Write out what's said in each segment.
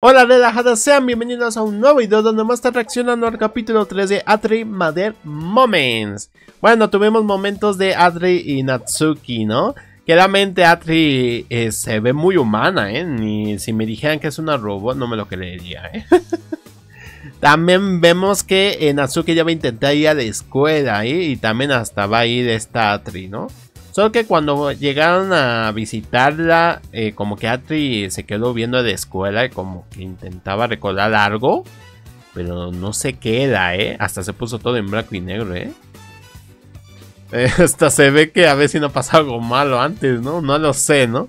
Hola relajadas, sean bienvenidos a un nuevo video donde vamos a estar reaccionando al capítulo 3 de Atri Mother Moments. Bueno, tuvimos momentos de Atri y Natsuki, ¿no? realmente Atri eh, se ve muy humana, ¿eh? Ni si me dijeran que es una robot no me lo creería, ¿eh? también vemos que en eh, Natsuki ya va a intentar ir a la escuela, ¿eh? Y también hasta va a ir esta Atri, ¿no? Solo que cuando llegaron a visitarla, eh, como que Atri se quedó viendo de escuela y como que intentaba recordar algo. Pero no se queda, ¿eh? Hasta se puso todo en blanco y negro, ¿eh? eh hasta se ve que a ver si no pasa algo malo antes, ¿no? No lo sé, ¿no?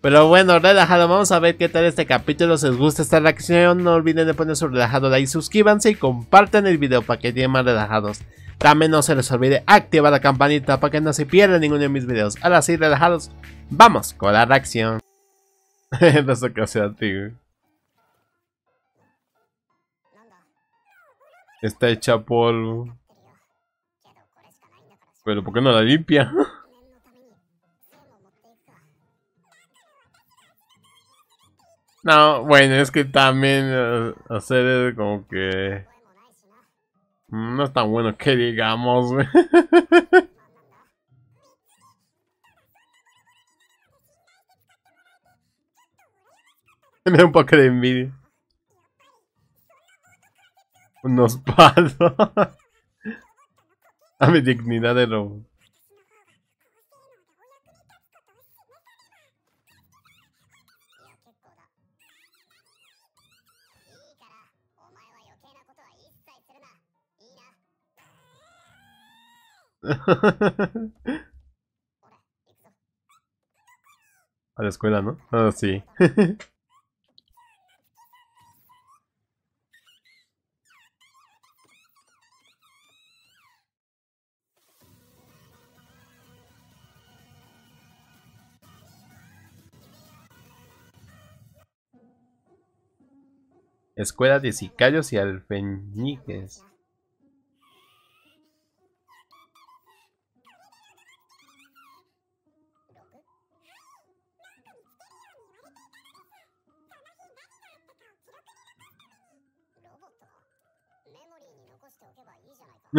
Pero bueno, relajado, vamos a ver qué tal este capítulo. Si les gusta esta reacción, no olviden de poner su relajado like, suscríbanse y compartan el video para que lleguen más relajados. También no se les olvide activar la campanita para que no se pierda ninguno de mis videos. Ahora sí, relajados, vamos con la reacción. no sé qué hacer a ti, Está hecha polvo. Pero ¿por qué no la limpia? no, bueno, es que también eh, hacer como que... No es tan bueno que digamos, güey. un poco de envidia. Unos palos. A mi dignidad de robot. A la escuela, ¿no? Ah, sí. Escuela de sicayos y Alfeñiques.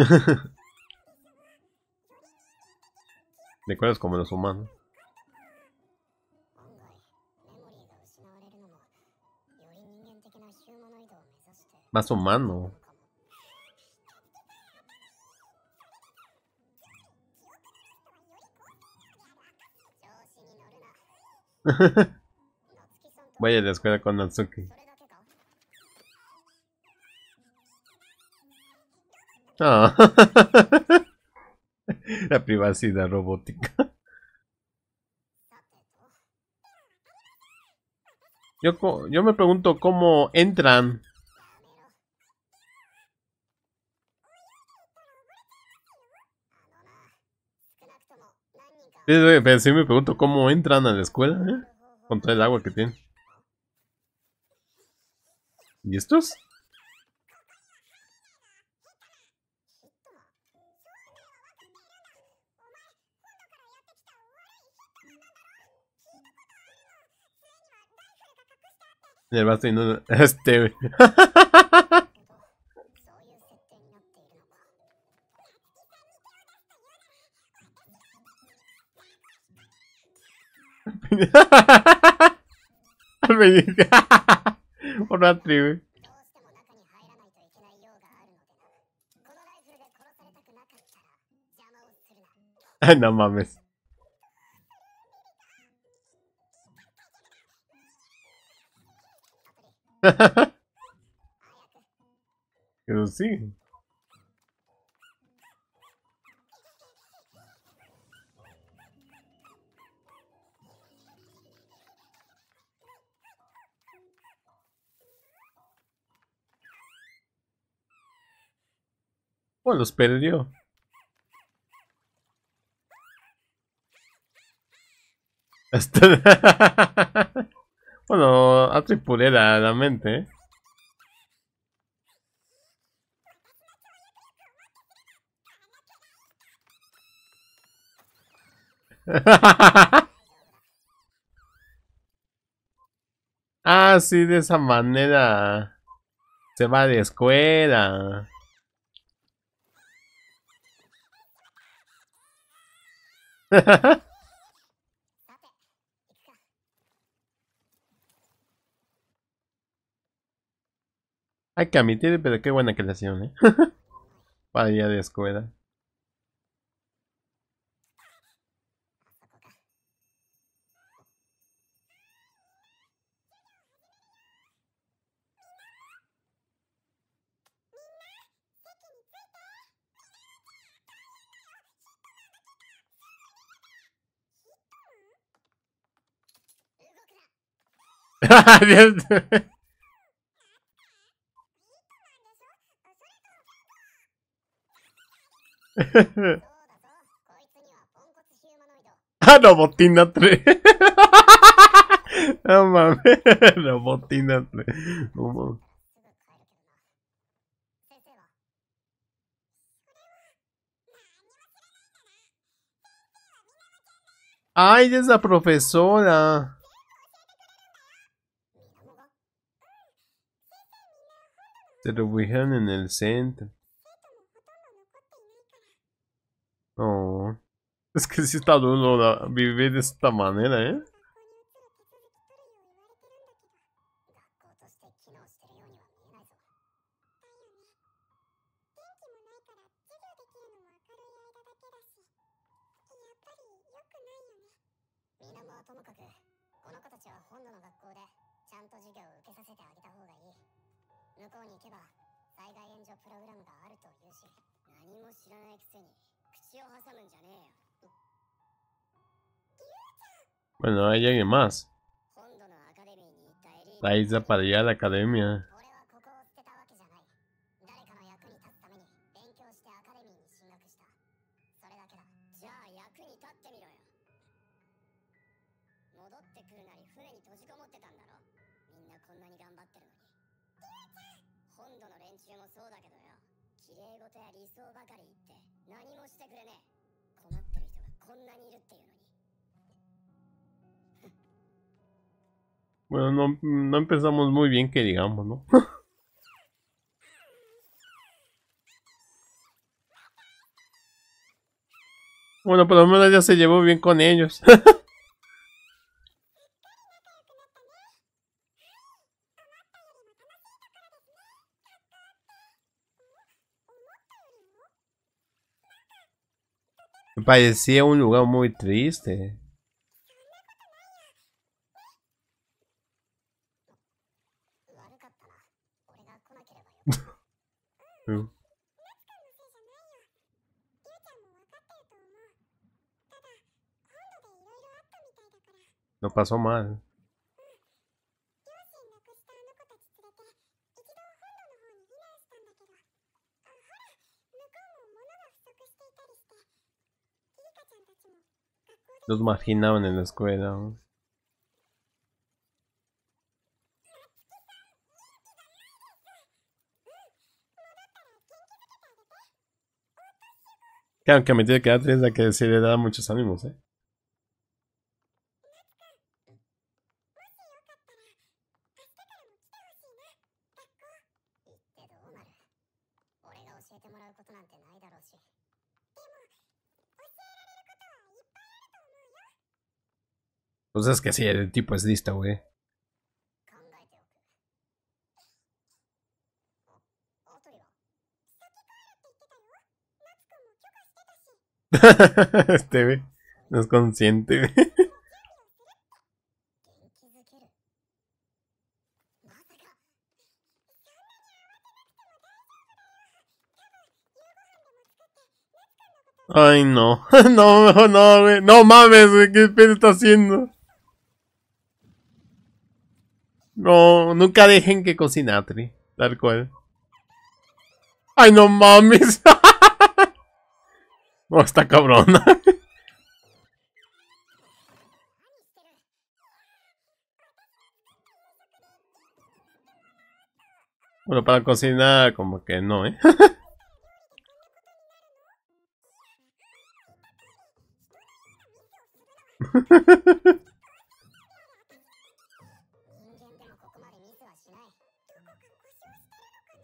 ¿De acuerdas como los humanos? Más humano. Voy a la escuela con Natsuki. La privacidad robótica. Yo, yo me pregunto cómo entran. sí me pregunto cómo entran a la escuela, Contra ¿eh? Con el agua que tienen. ¿Y estos? En el vaso inunda. Este, Por la tribu. no mames. Pero sí. Bueno, los perdió. Bueno, a tripulera la mente, ¿eh? ah, sí, de esa manera se va de escuela. Hay que admitir, pero qué buena creación, ¿eh? Para de escuela. ¡Ah, Robotina 3! ¡No mames! Robotina 3. No ¡Ay, es la profesora! Se lo refugiaron en el centro. Oh. Es que si sí está duro vivir de esta manera, ¿eh? 塩挟むんじゃねえよ。Bueno, hay alguien más. Raiza para ir a la academia. Bueno, no, no empezamos muy bien que digamos, ¿no? bueno, por lo menos ya se llevó bien con ellos. Me parecía un lugar muy triste. No pasó mal. Los marginaban en la escuela. Claro que a medida que da 3 la que se le da muchos ánimos, ¿eh? Pues es que sí, el tipo es listo, güey. este, güey. No es consciente, Ay, no. No, no, güey. No mames, güey. ¿Qué pedo está haciendo? No, nunca dejen que Tri. Tal cual. ¡Ay, no mames! no, está cabrona. bueno, para cocinar como que no, ¿eh?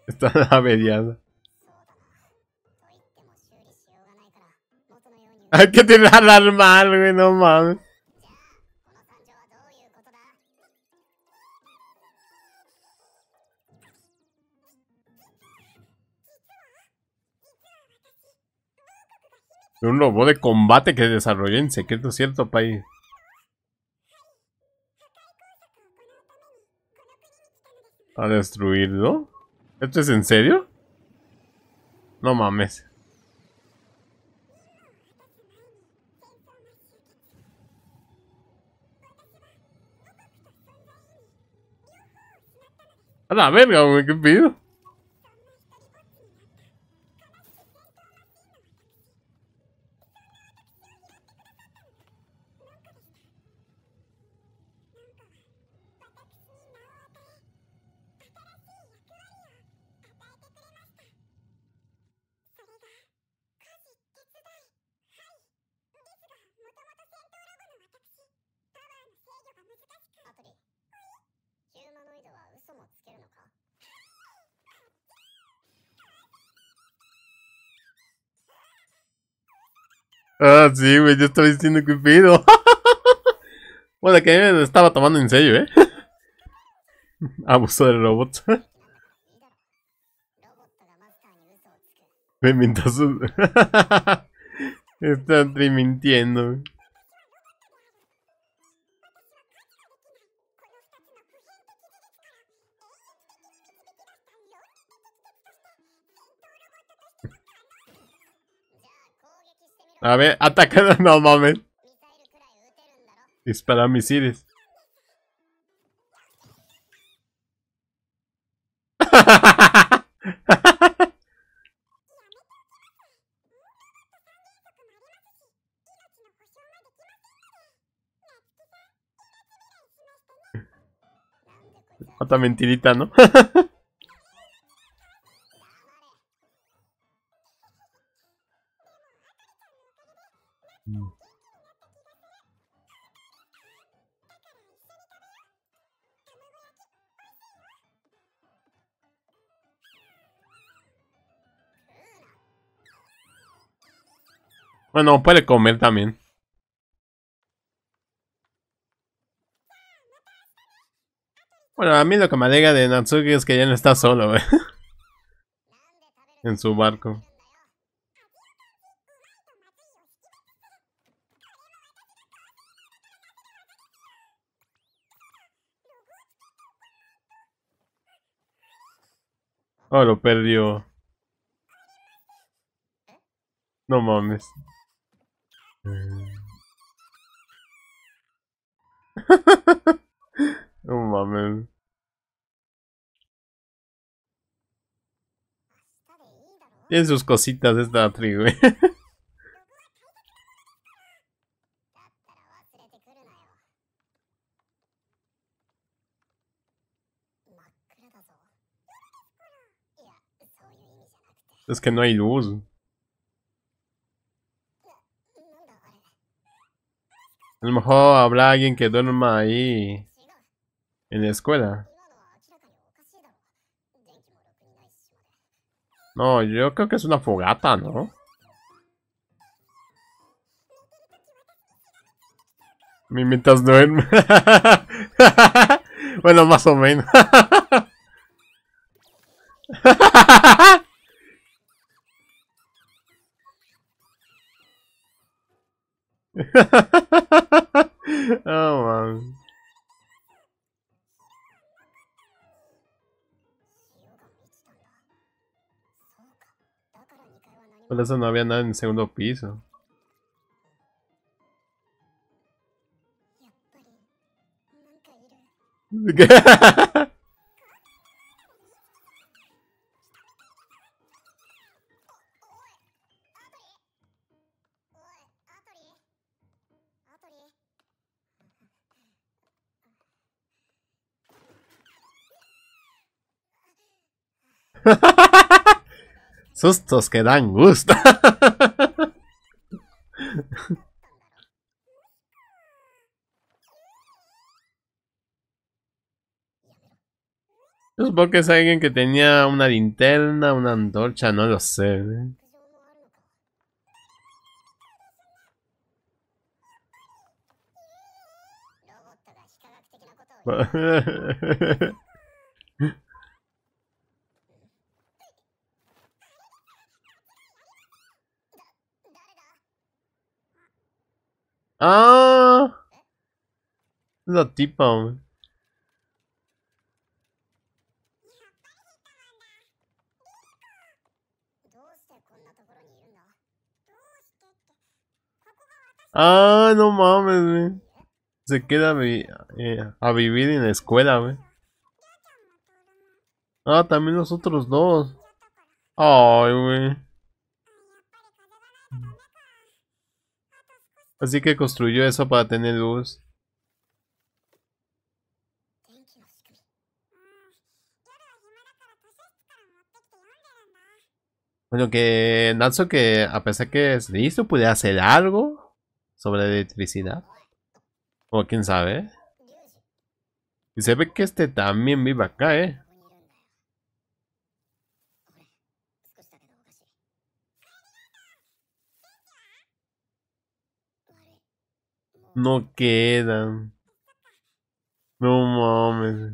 Está a Hay que tirar al mal güey, no Un lobo de combate que desarrollé en secreto cierto país. A destruirlo. ¿Esto es en serio? No mames. A la verga, güey, qué pido. Ah, sí, güey, yo estaba diciendo que pido. bueno, que me estaba tomando en serio, ¿eh? Abuso de robots. me mintas. Me Están mintiendo, güey. A ver, ataca, no mames. Dispara misiles. Otra mentirita, ¿no? Bueno, puede comer también. Bueno, a mí lo que me alegra de Natsuki es que ya no está solo, en su barco. Oh, lo perdió. No mames. Tiene sus cositas de esta tribu. es que no hay luz. A lo mejor habrá alguien que duerma ahí en la escuela. No, yo creo que es una fogata, ¿no? Mimitas no bueno, más o menos. oh man. Por eso no había nada en el segundo piso. Sustos que dan gusto. supongo que es alguien que tenía una linterna, una antorcha, no lo sé. ¿eh? Ah. La tipa, Ah, no mames, Se queda eh, a vivir en la escuela, güey. Ah, también los otros dos. Ay, güey. Así que construyó eso para tener luz. Bueno, que Natsu que a pesar que es listo, puede hacer algo sobre electricidad. O quién sabe. Y se ve que este también vive acá, ¿eh? No quedan. No mames.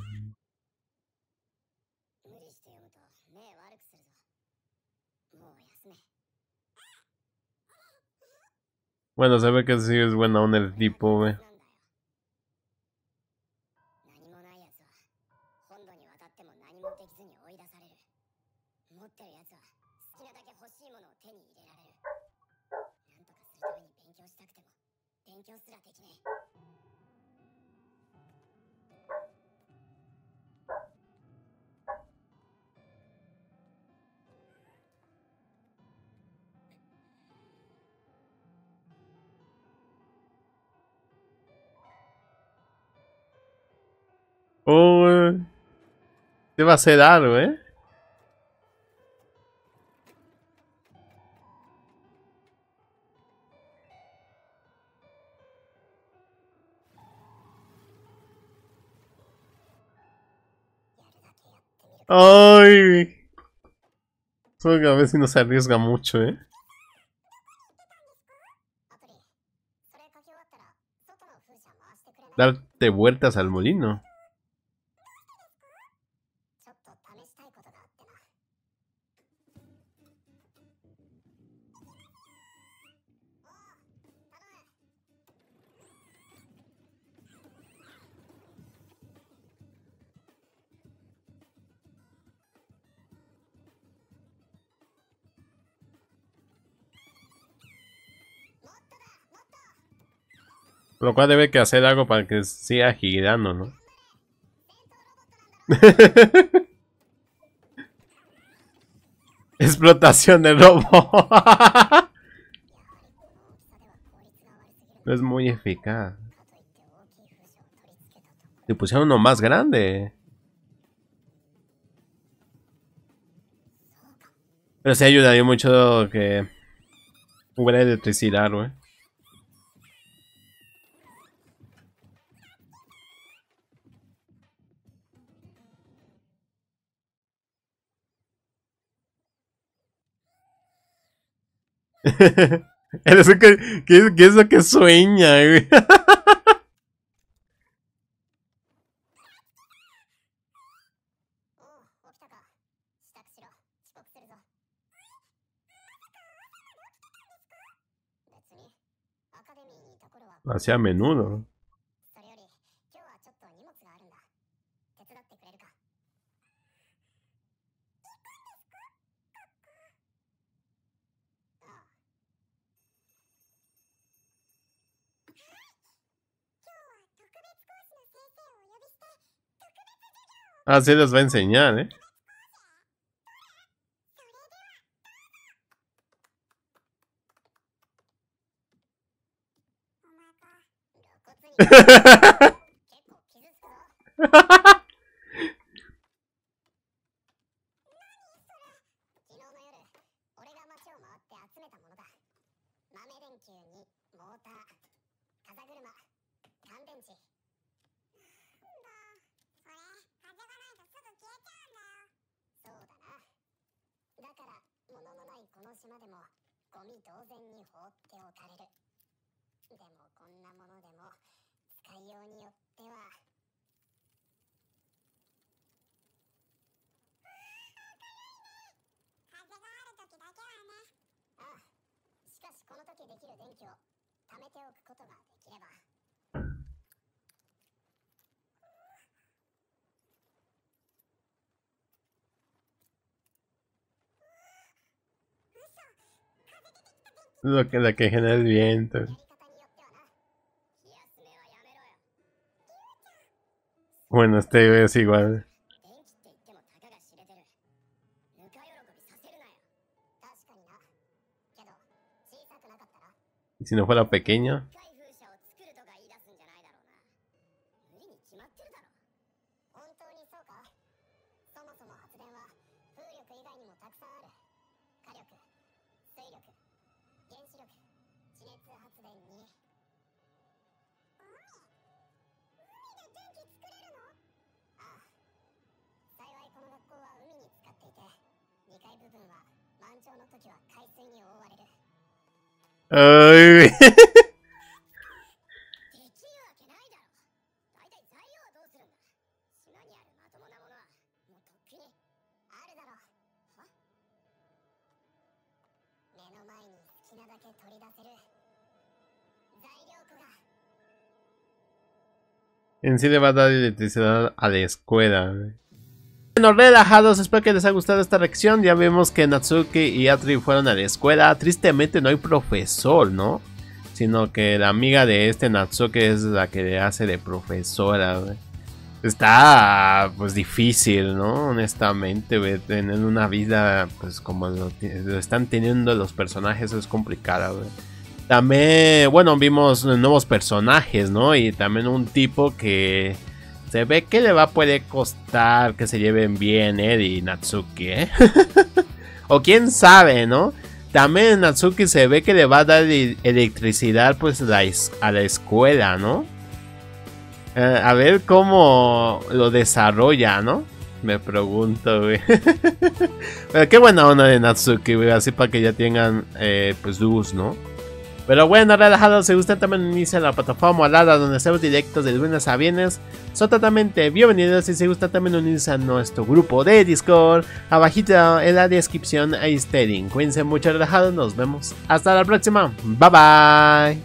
Bueno, se que sí es bueno aún el tipo, güey. Oh, te va a hacer algo, ¿eh? Ay. que a ver si no se arriesga mucho, ¿eh? Darte vueltas al molino. Lo cual debe que hacer algo para que siga girando, ¿no? Explotación de robo. no es muy eficaz. Le pusieron uno más grande. Pero sí ayudaría mucho que hubiera electricidad, güey. Eres que, es lo que sueña, güey? menudo. Ah, sí les va a enseñar, ¿eh? 島でもゴミ同然に放っておかれるでもこんなものでも使いようによっては風がある時だけはねああしかしこの時できる電気を貯めておくことができれば Lo que, la que genera el viento. Bueno, este es igual. ¿Y si no fuera pequeño? En sí le va a dar electricidad a la escuela. Bueno, relajados, espero que les haya gustado esta reacción. Ya vemos que Natsuki y Atri fueron a la escuela. Tristemente no hay profesor, ¿no? Sino que la amiga de este Natsuki es la que le hace de profesora, Está, pues, difícil, ¿no? Honestamente, güey. Tener una vida, pues, como lo, están teniendo los personajes es complicada, güey. También, bueno, vimos nuevos personajes, ¿no? Y también un tipo que se ve que le va a poder costar que se lleven bien Eddie eh, y Natsuki, ¿eh? o quién sabe, ¿no? También Natsuki se ve que le va a dar electricidad pues a la escuela, ¿no? Eh, a ver cómo lo desarrolla, ¿no? Me pregunto, güey. Pero qué buena onda de Natsuki, güey. Así para que ya tengan eh, pues luz, ¿no? Pero bueno, relajados, si gusta también inicia la plataforma Alada donde hacemos directos de lunes a viernes, son totalmente bienvenidos y si gusta también unirse a nuestro grupo de Discord, abajito en la descripción ahí está el link, Cuídense mucho relajados, nos vemos hasta la próxima, bye bye.